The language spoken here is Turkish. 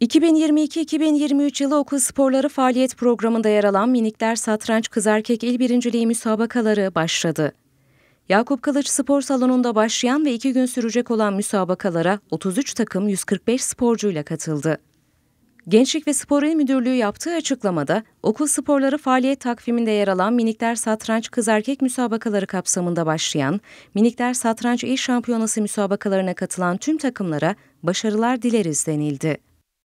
2022-2023 yılı okul sporları faaliyet programında yer alan Minikler Satranç Kız Erkek İl Birinciliği müsabakaları başladı. Yakup Kılıç Spor Salonu'nda başlayan ve iki gün sürecek olan müsabakalara 33 takım 145 sporcuyla katıldı. Gençlik ve Spor İl Müdürlüğü yaptığı açıklamada okul sporları faaliyet takviminde yer alan Minikler Satranç Kız Erkek müsabakaları kapsamında başlayan Minikler Satranç İl Şampiyonası müsabakalarına katılan tüm takımlara başarılar dileriz denildi.